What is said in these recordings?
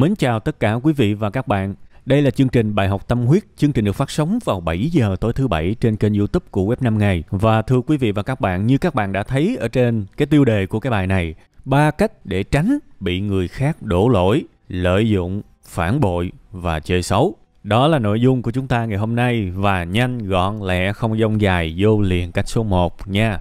Mến chào tất cả quý vị và các bạn. Đây là chương trình Bài học tâm huyết. Chương trình được phát sóng vào 7 giờ tối thứ Bảy trên kênh YouTube của Web 5 ngày. Và thưa quý vị và các bạn, như các bạn đã thấy ở trên cái tiêu đề của cái bài này, ba cách để tránh bị người khác đổ lỗi, lợi dụng, phản bội và chơi xấu. Đó là nội dung của chúng ta ngày hôm nay và nhanh gọn lẹ không dông dài vô liền cách số 1 nha.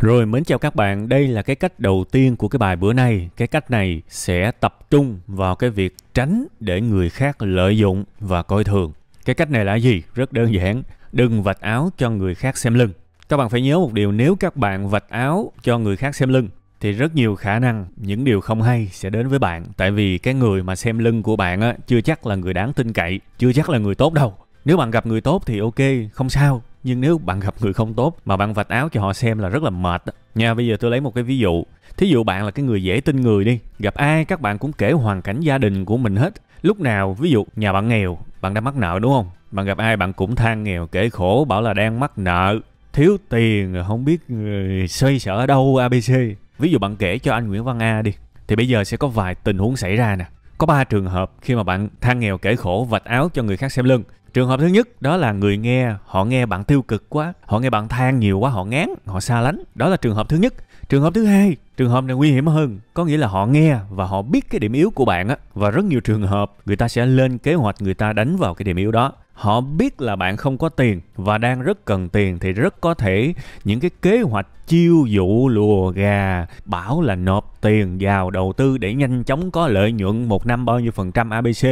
Rồi mến chào các bạn, đây là cái cách đầu tiên của cái bài bữa nay. Cái cách này sẽ tập trung vào cái việc tránh để người khác lợi dụng và coi thường. Cái cách này là gì? Rất đơn giản, đừng vạch áo cho người khác xem lưng. Các bạn phải nhớ một điều, nếu các bạn vạch áo cho người khác xem lưng thì rất nhiều khả năng những điều không hay sẽ đến với bạn tại vì cái người mà xem lưng của bạn á chưa chắc là người đáng tin cậy, chưa chắc là người tốt đâu. Nếu bạn gặp người tốt thì ok, không sao, nhưng nếu bạn gặp người không tốt mà bạn vạch áo cho họ xem là rất là mệt đó. nha bây giờ tôi lấy một cái ví dụ thí dụ bạn là cái người dễ tin người đi gặp ai các bạn cũng kể hoàn cảnh gia đình của mình hết lúc nào ví dụ nhà bạn nghèo bạn đang mắc nợ đúng không bạn gặp ai bạn cũng than nghèo kể khổ bảo là đang mắc nợ thiếu tiền không biết ờ, xoay sở ở đâu abc ví dụ bạn kể cho anh nguyễn văn a đi thì bây giờ sẽ có vài tình huống xảy ra nè có 3 trường hợp khi mà bạn than nghèo kể khổ vạch áo cho người khác xem lưng. Trường hợp thứ nhất đó là người nghe, họ nghe bạn tiêu cực quá, họ nghe bạn than nhiều quá, họ ngán, họ xa lánh. Đó là trường hợp thứ nhất. Trường hợp thứ hai, trường hợp này nguy hiểm hơn, có nghĩa là họ nghe và họ biết cái điểm yếu của bạn á và rất nhiều trường hợp người ta sẽ lên kế hoạch người ta đánh vào cái điểm yếu đó họ biết là bạn không có tiền và đang rất cần tiền thì rất có thể những cái kế hoạch chiêu dụ lùa gà bảo là nộp tiền vào đầu tư để nhanh chóng có lợi nhuận một năm bao nhiêu phần trăm abc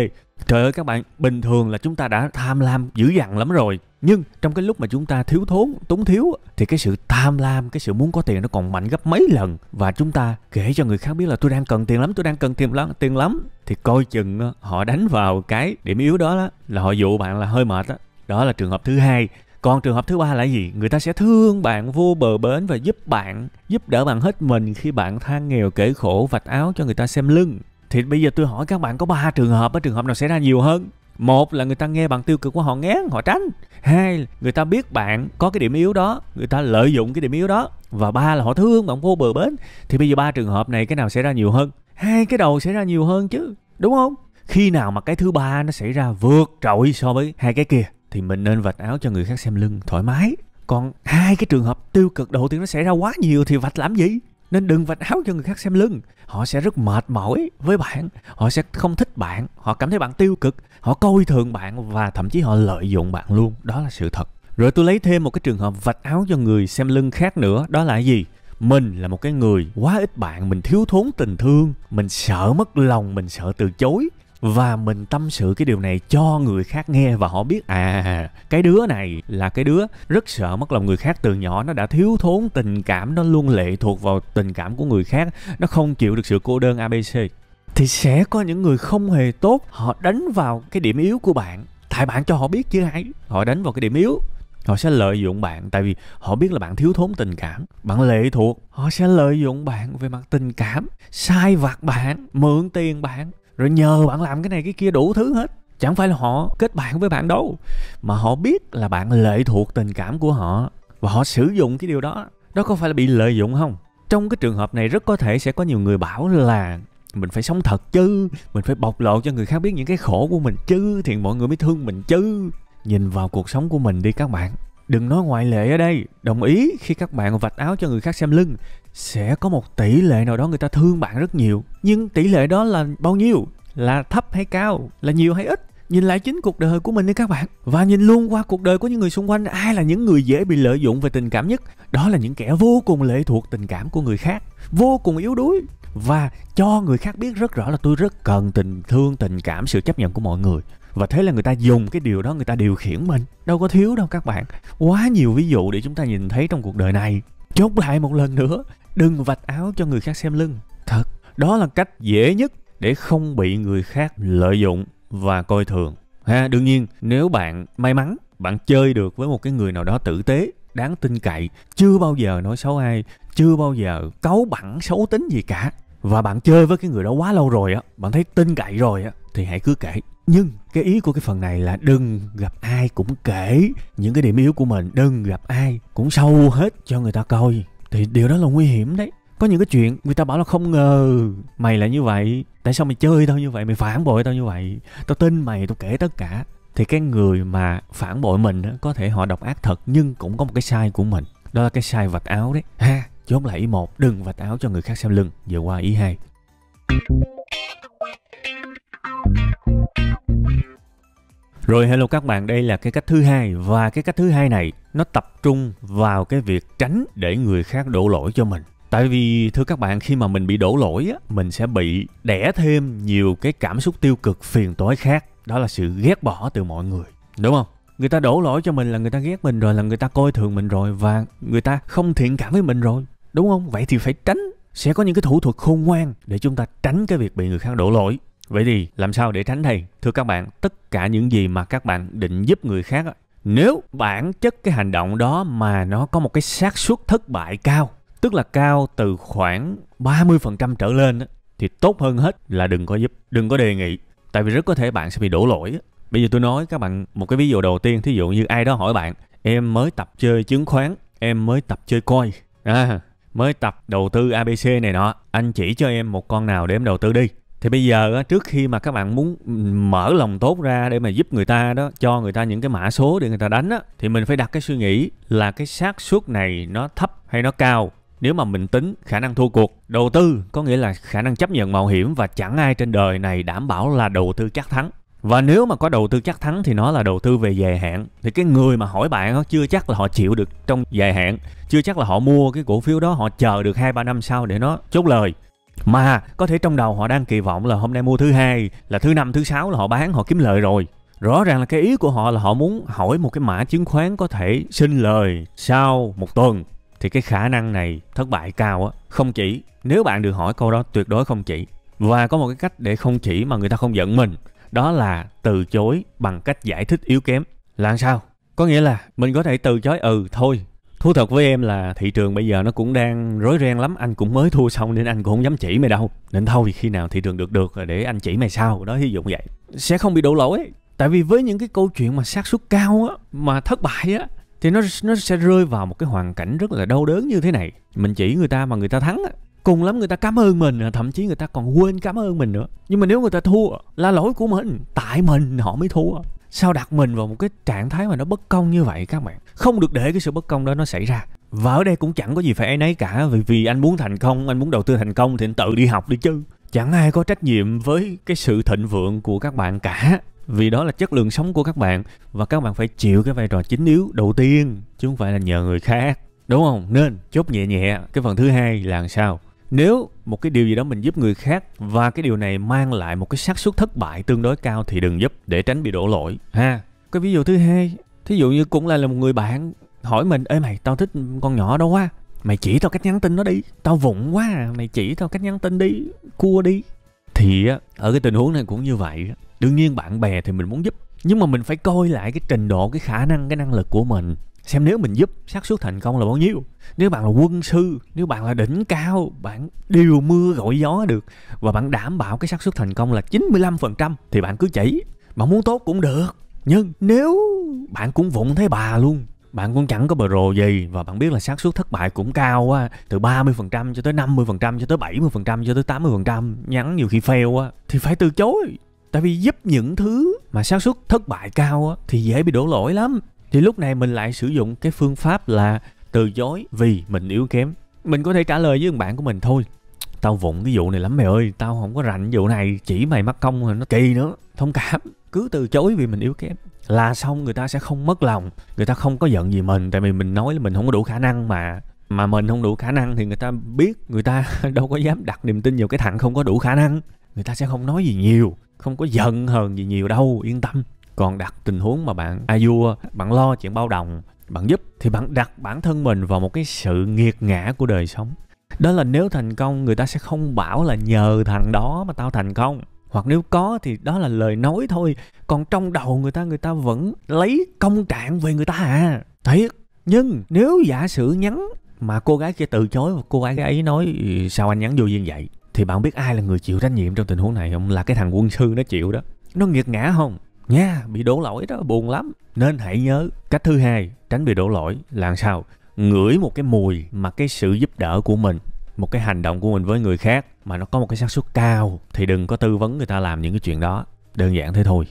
trời ơi các bạn bình thường là chúng ta đã tham lam dữ dằn lắm rồi nhưng trong cái lúc mà chúng ta thiếu thốn túng thiếu thì cái sự tham lam cái sự muốn có tiền nó còn mạnh gấp mấy lần và chúng ta kể cho người khác biết là tôi đang cần tiền lắm tôi đang cần tiền lắm tiền lắm thì coi chừng họ đánh vào cái điểm yếu đó, đó là họ dụ bạn là hơi mệt đó. đó là trường hợp thứ hai còn trường hợp thứ ba là gì người ta sẽ thương bạn vô bờ bến và giúp bạn giúp đỡ bạn hết mình khi bạn than nghèo kể khổ vạch áo cho người ta xem lưng thì bây giờ tôi hỏi các bạn có ba trường hợp ở trường hợp nào xảy ra nhiều hơn một là người ta nghe bạn tiêu cực của họ ngán họ tránh hai người ta biết bạn có cái điểm yếu đó người ta lợi dụng cái điểm yếu đó và ba là họ thương bạn vô bờ bến thì bây giờ ba trường hợp này cái nào xảy ra nhiều hơn hai cái đầu xảy ra nhiều hơn chứ đúng không khi nào mà cái thứ ba nó xảy ra vượt trội so với hai cái kia thì mình nên vạch áo cho người khác xem lưng thoải mái còn hai cái trường hợp tiêu cực đầu tiên nó xảy ra quá nhiều thì vạch làm gì nên đừng vạch áo cho người khác xem lưng họ sẽ rất mệt mỏi với bạn họ sẽ không thích bạn họ cảm thấy bạn tiêu cực họ coi thường bạn và thậm chí họ lợi dụng bạn luôn đó là sự thật rồi tôi lấy thêm một cái trường hợp vạch áo cho người xem lưng khác nữa đó là gì mình là một cái người quá ít bạn mình thiếu thốn tình thương mình sợ mất lòng mình sợ từ chối và mình tâm sự cái điều này cho người khác nghe và họ biết à cái đứa này là cái đứa rất sợ mất lòng người khác từ nhỏ nó đã thiếu thốn tình cảm nó luôn lệ thuộc vào tình cảm của người khác nó không chịu được sự cô đơn abc thì sẽ có những người không hề tốt họ đánh vào cái điểm yếu của bạn tại bạn cho họ biết chứ hãy họ đánh vào cái điểm yếu họ sẽ lợi dụng bạn tại vì họ biết là bạn thiếu thốn tình cảm bạn lệ thuộc họ sẽ lợi dụng bạn về mặt tình cảm sai vặt bạn mượn tiền bạn rồi nhờ bạn làm cái này cái kia đủ thứ hết chẳng phải là họ kết bạn với bạn đâu mà họ biết là bạn lệ thuộc tình cảm của họ và họ sử dụng cái điều đó đó có phải là bị lợi dụng không trong cái trường hợp này rất có thể sẽ có nhiều người bảo là mình phải sống thật chứ mình phải bộc lộ cho người khác biết những cái khổ của mình chứ thì mọi người mới thương mình chứ nhìn vào cuộc sống của mình đi các bạn đừng nói ngoại lệ ở đây đồng ý khi các bạn vạch áo cho người khác xem lưng sẽ có một tỷ lệ nào đó người ta thương bạn rất nhiều nhưng tỷ lệ đó là bao nhiêu là thấp hay cao là nhiều hay ít nhìn lại chính cuộc đời của mình đi các bạn và nhìn luôn qua cuộc đời của những người xung quanh ai là những người dễ bị lợi dụng về tình cảm nhất đó là những kẻ vô cùng lệ thuộc tình cảm của người khác vô cùng yếu đuối và cho người khác biết rất rõ là tôi rất cần tình thương tình cảm sự chấp nhận của mọi người và thế là người ta dùng cái điều đó người ta điều khiển mình đâu có thiếu đâu các bạn quá nhiều ví dụ để chúng ta nhìn thấy trong cuộc đời này chốt lại một lần nữa đừng vạch áo cho người khác xem lưng thật đó là cách dễ nhất để không bị người khác lợi dụng và coi thường ha đương nhiên nếu bạn may mắn bạn chơi được với một cái người nào đó tử tế đáng tin cậy chưa bao giờ nói xấu ai chưa bao giờ cấu bẳn xấu tính gì cả và bạn chơi với cái người đó quá lâu rồi á bạn thấy tin cậy rồi á thì hãy cứ kể nhưng cái ý của cái phần này là đừng gặp ai cũng kể những cái điểm yếu của mình đừng gặp ai cũng sâu hết cho người ta coi thì điều đó là nguy hiểm đấy có những cái chuyện người ta bảo là không ngờ mày là như vậy tại sao mày chơi tao như vậy mày phản bội tao như vậy tao tin mày tao kể tất cả thì cái người mà phản bội mình có thể họ độc ác thật nhưng cũng có một cái sai của mình đó là cái sai vạch áo đấy ha chốt lại ý một đừng vạch áo cho người khác xem lưng vừa qua ý hai Rồi hello các bạn, đây là cái cách thứ hai và cái cách thứ hai này nó tập trung vào cái việc tránh để người khác đổ lỗi cho mình. Tại vì thưa các bạn khi mà mình bị đổ lỗi á, mình sẽ bị đẻ thêm nhiều cái cảm xúc tiêu cực phiền toái khác, đó là sự ghét bỏ từ mọi người, đúng không? Người ta đổ lỗi cho mình là người ta ghét mình rồi, là người ta coi thường mình rồi và người ta không thiện cảm với mình rồi, đúng không? Vậy thì phải tránh sẽ có những cái thủ thuật khôn ngoan để chúng ta tránh cái việc bị người khác đổ lỗi Vậy thì làm sao để tránh đây? Thưa các bạn, tất cả những gì mà các bạn định giúp người khác, nếu bản chất cái hành động đó mà nó có một cái xác suất thất bại cao, tức là cao từ khoảng 30% trở lên thì tốt hơn hết là đừng có giúp, đừng có đề nghị. Tại vì rất có thể bạn sẽ bị đổ lỗi. Bây giờ tôi nói các bạn một cái ví dụ đầu tiên, thí dụ như ai đó hỏi bạn, em mới tập chơi chứng khoán, em mới tập chơi coin, à, mới tập đầu tư ABC này nọ, anh chỉ cho em một con nào để em đầu tư đi thì bây giờ trước khi mà các bạn muốn ừ, mở lòng tốt ra để mà giúp người ta đó cho người ta những cái mã số để người ta đánh á thì mình phải đặt cái suy nghĩ là cái xác suất này nó thấp hay nó cao nếu mà mình tính khả năng thua cuộc đầu tư có nghĩa là khả năng chấp nhận mạo hiểm và chẳng ai trên đời này đảm bảo là đầu tư chắc thắng và nếu mà có đầu tư chắc thắng thì nó là đầu tư về dài hạn thì cái người mà hỏi bạn nó chưa chắc là họ chịu được trong dài hạn chưa chắc là họ mua cái cổ phiếu đó họ chờ được hai ba năm sau để nó chốt lời mà có thể trong đầu họ đang kỳ vọng là hôm nay mua thứ hai là thứ năm thứ sáu là họ bán họ kiếm lời rồi rõ ràng là cái ý của họ là họ muốn hỏi một cái mã chứng khoán có thể sinh lời sau một tuần thì cái khả năng này thất bại cao á không chỉ nếu bạn được hỏi câu đó tuyệt đối không chỉ và có một cái cách để không chỉ mà người ta không giận mình đó là từ chối bằng cách giải thích yếu kém là sao có nghĩa là mình có thể từ chối ừ thôi thú thật với em là thị trường bây giờ nó cũng đang rối ren lắm anh cũng mới thua xong nên anh cũng không dám chỉ mày đâu nên thôi khi nào thị trường được được rồi để anh chỉ mày sau đó ví dụ vậy sẽ không bị đổ lỗi tại vì với những cái câu chuyện mà xác suất cao á mà thất bại á thì nó nó sẽ rơi vào một cái hoàn cảnh rất là đau đớn như thế này mình chỉ người ta mà người ta thắng á cùng lắm người ta cảm ơn mình thậm chí người ta còn quên cảm ơn mình nữa nhưng mà nếu người ta thua là lỗi của mình tại mình họ mới thua sao đặt mình vào một cái trạng thái mà nó bất công như vậy các bạn không được để cái sự bất công đó nó xảy ra và ở đây cũng chẳng có gì phải ấy nấy cả vì vì anh muốn thành công anh muốn đầu tư thành công thì anh tự đi học đi chứ chẳng ai có trách nhiệm với cái sự thịnh vượng của các bạn cả vì đó là chất lượng sống của các bạn và các bạn phải chịu cái vai trò chính yếu đầu tiên chứ không phải là nhờ người khác đúng không nên chốt nhẹ nhẹ cái phần thứ hai là làm sao nếu một cái điều gì đó mình giúp người khác và cái điều này mang lại một cái xác suất thất bại tương đối cao thì đừng giúp để tránh bị đổ lỗi ha cái ví dụ thứ hai thí dụ như cũng là là một người bạn hỏi mình ê mày tao thích con nhỏ đó quá mày chỉ tao cách nhắn tin nó đi tao vụng quá à. mày chỉ tao cách nhắn tin đi cua đi thì ở cái tình huống này cũng như vậy đương nhiên bạn bè thì mình muốn giúp nhưng mà mình phải coi lại cái trình độ cái khả năng cái năng lực của mình xem nếu mình giúp xác suất thành công là bao nhiêu nếu bạn là quân sư nếu bạn là đỉnh cao bạn điều mưa gọi gió được và bạn đảm bảo cái xác suất thành công là 95% thì bạn cứ chỉ bạn muốn tốt cũng được nhưng nếu bạn cũng vụng thấy bà luôn bạn cũng chẳng có bờ rồ gì và bạn biết là xác suất thất bại cũng cao quá từ 30% cho tới 50% cho tới 70% cho tới 80% nhắn nhiều khi fail quá thì phải từ chối tại vì giúp những thứ mà xác suất thất bại cao á, thì dễ bị đổ lỗi lắm thì lúc này mình lại sử dụng cái phương pháp là từ chối vì mình yếu kém mình có thể trả lời với bạn của mình thôi tao vụng cái vụ này lắm mày ơi tao không có rảnh vụ này chỉ mày mắc công rồi nó kỳ nữa thông cảm cứ từ chối vì mình yếu kém là xong người ta sẽ không mất lòng người ta không có giận gì mình tại vì mình nói là mình không có đủ khả năng mà mà mình không đủ khả năng thì người ta biết người ta đâu có dám đặt niềm tin vào cái thằng không có đủ khả năng người ta sẽ không nói gì nhiều không có giận hờn gì nhiều đâu yên tâm còn đặt tình huống mà bạn à, a bạn lo chuyện bao đồng bạn giúp thì bạn đặt bản thân mình vào một cái sự nghiệt ngã của đời sống đó là nếu thành công người ta sẽ không bảo là nhờ thằng đó mà tao thành công hoặc nếu có thì đó là lời nói thôi còn trong đầu người ta người ta vẫn lấy công trạng về người ta à thiệt nhưng nếu giả sử nhắn mà cô gái kia từ chối và cô gái ấy nói sao anh nhắn vô duyên vậy thì bạn biết ai là người chịu trách nhiệm trong tình huống này không là cái thằng quân sư nó chịu đó nó nghiệt ngã không nha bị đổ lỗi đó buồn lắm nên hãy nhớ cách thứ hai tránh bị đổ lỗi là sao ngửi một cái mùi mà cái sự giúp đỡ của mình một cái hành động của mình với người khác mà nó có một cái xác suất cao thì đừng có tư vấn người ta làm những cái chuyện đó đơn giản thế thôi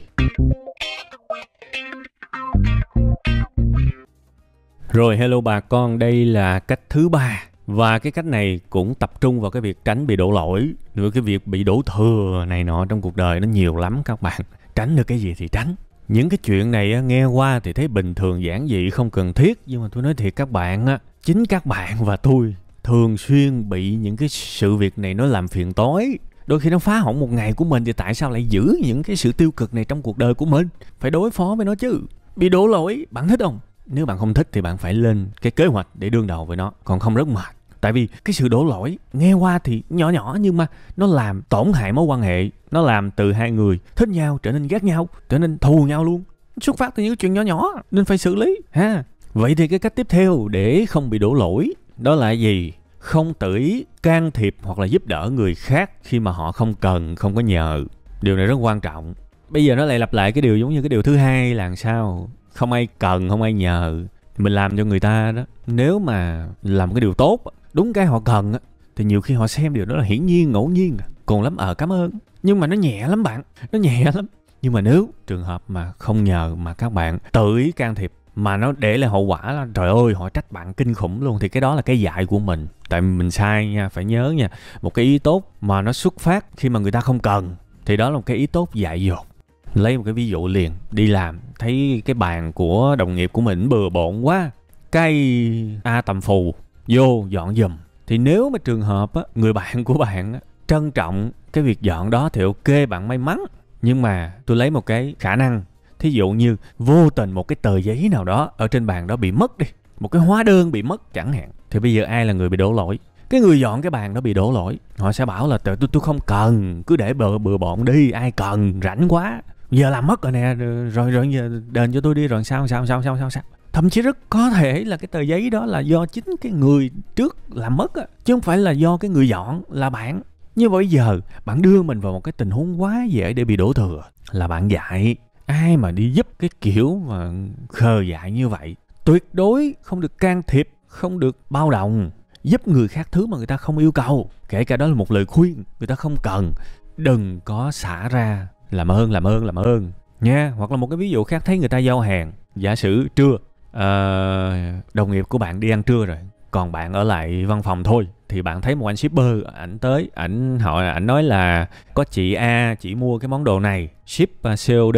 rồi hello bà con đây là cách thứ ba và cái cách này cũng tập trung vào cái việc tránh bị đổ lỗi nữa cái việc bị đổ thừa này nọ trong cuộc đời nó nhiều lắm các bạn tránh được cái gì thì tránh những cái chuyện này nghe qua thì thấy bình thường giản dị không cần thiết nhưng mà tôi nói thiệt các bạn á chính các bạn và tôi thường xuyên bị những cái sự việc này nó làm phiền tối đôi khi nó phá hỏng một ngày của mình thì tại sao lại giữ những cái sự tiêu cực này trong cuộc đời của mình phải đối phó với nó chứ bị đổ lỗi bạn thích không nếu bạn không thích thì bạn phải lên cái kế hoạch để đương đầu với nó còn không rất mệt tại vì cái sự đổ lỗi nghe qua thì nhỏ nhỏ nhưng mà nó làm tổn hại mối quan hệ nó làm từ hai người thích nhau trở nên ghét nhau trở nên thù nhau luôn xuất phát từ những chuyện nhỏ nhỏ nên phải xử lý ha vậy thì cái cách tiếp theo để không bị đổ lỗi đó là gì không tự ý can thiệp hoặc là giúp đỡ người khác khi mà họ không cần không có nhờ điều này rất quan trọng bây giờ nó lại lặp lại cái điều giống như cái điều thứ hai là sao không ai cần không ai nhờ mình làm cho người ta đó nếu mà làm cái điều tốt đúng cái họ cần thì nhiều khi họ xem điều đó là hiển nhiên ngẫu nhiên à. còn lắm ờ à, cảm ơn nhưng mà nó nhẹ lắm bạn nó nhẹ lắm nhưng mà nếu trường hợp mà không nhờ mà các bạn tự ý can thiệp mà nó để lại hậu quả là trời ơi họ trách bạn kinh khủng luôn thì cái đó là cái dạy của mình tại mình sai nha phải nhớ nha một cái ý tốt mà nó xuất phát khi mà người ta không cần thì đó là một cái ý tốt dạy dột lấy một cái ví dụ liền đi làm thấy cái bàn của đồng nghiệp của mình bừa bộn quá cây a tầm phù vô dọn dùm thì nếu mà trường hợp á, người bạn của bạn á, trân trọng cái việc dọn đó thì ok bạn may mắn nhưng mà tôi lấy một cái khả năng thí dụ như vô tình một cái tờ giấy nào đó ở trên bàn đó bị mất đi một cái hóa đơn bị mất chẳng hạn thì bây giờ ai là người bị đổ lỗi cái người dọn cái bàn đó bị đổ lỗi họ sẽ bảo là tôi tôi không cần cứ để bừa bừa bọn đi ai cần rảnh quá giờ làm mất rồi nè rồi rồi giờ đền cho tôi đi rồi sao sao sao sao sao sao thậm chí rất có thể là cái tờ giấy đó là do chính cái người trước làm mất á chứ không phải là do cái người dọn là bạn như bây giờ bạn đưa mình vào một cái tình huống quá dễ để bị đổ thừa là bạn dạy ai mà đi giúp cái kiểu mà khờ dại như vậy tuyệt đối không được can thiệp không được bao đồng giúp người khác thứ mà người ta không yêu cầu kể cả đó là một lời khuyên người ta không cần đừng có xả ra làm ơn làm ơn làm ơn nha hoặc là một cái ví dụ khác thấy người ta giao hàng giả sử trưa uh, đồng nghiệp của bạn đi ăn trưa rồi còn bạn ở lại văn phòng thôi thì bạn thấy một anh shipper ảnh tới ảnh hỏi, ảnh nói là có chị A chị mua cái món đồ này ship ờ, COD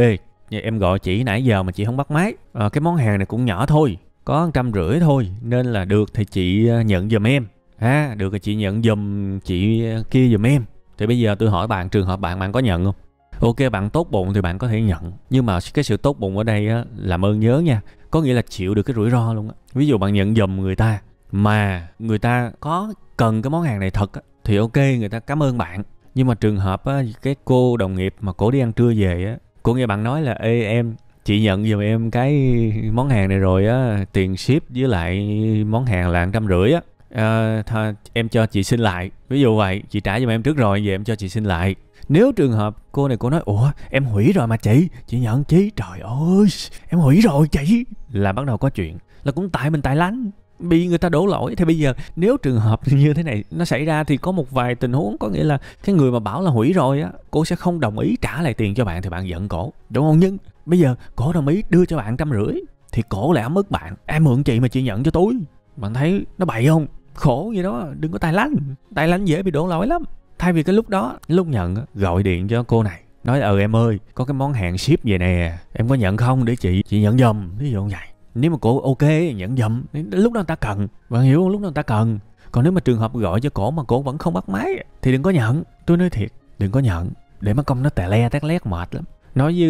như em gọi chị nãy giờ mà chị không bắt máy à, cái món hàng này cũng nhỏ thôi có trăm rưỡi thôi nên là được thì chị nhận giùm em ha được thì chị nhận giùm chị kia giùm em thì bây giờ tôi hỏi bạn trường hợp bạn bạn có nhận không ok bạn tốt bụng thì bạn có thể nhận nhưng mà cái sự tốt bụng ở đây á, làm ơn nhớ nha có nghĩa là chịu được cái rủi ro luôn á ví dụ bạn nhận dùm người ta mà người ta có cần cái món hàng này thật á, thì ok người ta cảm ơn bạn nhưng mà trường hợp á, cái cô đồng nghiệp mà cổ đi ăn trưa về á cô nghe bạn nói là ê em chị nhận giùm em cái món hàng này rồi á tiền ship với lại món hàng là trăm rưỡi á uh, em cho chị xin lại ví dụ vậy chị trả cho em trước rồi vậy em cho chị xin lại nếu trường hợp cô này cô nói ủa em hủy rồi mà chị chị nhận chí trời ơi em hủy rồi chị là bắt đầu có chuyện là cũng tại mình tại lánh bị người ta đổ lỗi thì bây giờ nếu trường hợp như thế này nó xảy ra thì có một vài tình huống có nghĩa là cái người mà bảo là hủy rồi á cô sẽ không đồng ý trả lại tiền cho bạn thì bạn giận cổ đúng không nhưng bây giờ cổ đồng ý đưa cho bạn trăm rưỡi thì cổ lại ấm ức bạn em mượn chị mà chị nhận cho tôi bạn thấy nó bậy không khổ vậy đó đừng có tài lanh tài lanh dễ bị đổ lỗi lắm thay vì cái lúc đó lúc nhận gọi điện cho cô này nói ừ em ơi có cái món hàng ship về nè em có nhận không để chị chị nhận dùm ví dụ vậy nếu mà cô ok nhận dùm lúc đó người ta cần bạn hiểu không lúc đó người ta cần còn nếu mà trường hợp gọi cho cổ mà cổ vẫn không bắt máy thì đừng có nhận tôi nói thiệt đừng có nhận để mà công nó tè le tét lét mệt lắm nói với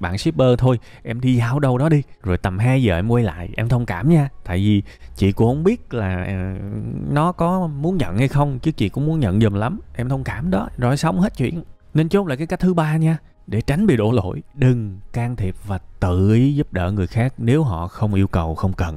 bạn shipper thôi em đi dạo đâu đó đi rồi tầm 2 giờ em quay lại em thông cảm nha tại vì chị cũng không biết là ờ, nó có muốn nhận hay không chứ chị cũng muốn nhận dùm lắm em thông cảm đó rồi xong hết chuyện nên chốt lại cái cách thứ ba nha để tránh bị đổ lỗi đừng can thiệp và tự ý giúp đỡ người khác nếu họ không yêu cầu không cần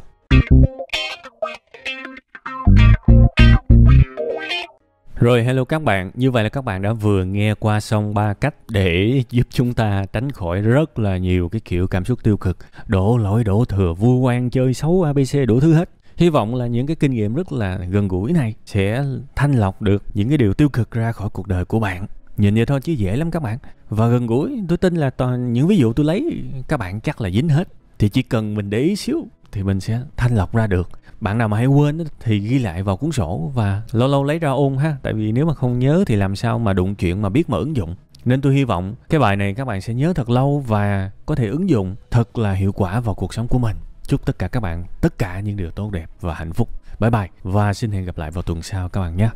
Rồi hello các bạn, như vậy là các bạn đã vừa nghe qua xong ba cách để giúp chúng ta tránh khỏi rất là nhiều cái kiểu cảm xúc tiêu cực, đổ lỗi, đổ thừa, vu oan, chơi xấu ABC, đủ thứ hết. Hy vọng là những cái kinh nghiệm rất là gần gũi này sẽ thanh lọc được những cái điều tiêu cực ra khỏi cuộc đời của bạn. Nhìn vậy thôi chứ dễ lắm các bạn. Và gần gũi, tôi tin là toàn những ví dụ tôi lấy các bạn chắc là dính hết. Thì chỉ cần mình để ý xíu thì mình sẽ thanh lọc ra được bạn nào mà hay quên thì ghi lại vào cuốn sổ và lâu lâu lấy ra ôn ha tại vì nếu mà không nhớ thì làm sao mà đụng chuyện mà biết mà ứng dụng nên tôi hy vọng cái bài này các bạn sẽ nhớ thật lâu và có thể ứng dụng thật là hiệu quả vào cuộc sống của mình chúc tất cả các bạn tất cả những điều tốt đẹp và hạnh phúc bye bye và xin hẹn gặp lại vào tuần sau các bạn nhé